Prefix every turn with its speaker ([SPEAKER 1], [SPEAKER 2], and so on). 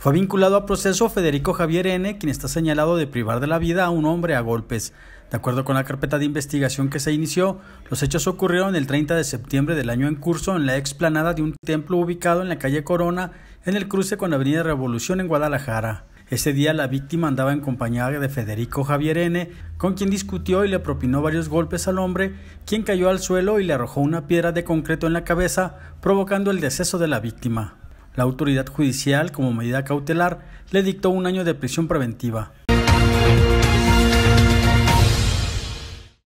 [SPEAKER 1] Fue vinculado a proceso Federico Javier N., quien está señalado de privar de la vida a un hombre a golpes. De acuerdo con la carpeta de investigación que se inició, los hechos ocurrieron el 30 de septiembre del año en curso en la explanada de un templo ubicado en la calle Corona, en el cruce con la Avenida Revolución en Guadalajara. Ese día la víctima andaba en compañía de Federico Javier N., con quien discutió y le propinó varios golpes al hombre, quien cayó al suelo y le arrojó una piedra de concreto en la cabeza, provocando el deceso de la víctima. La autoridad judicial, como medida cautelar, le dictó un año de prisión preventiva.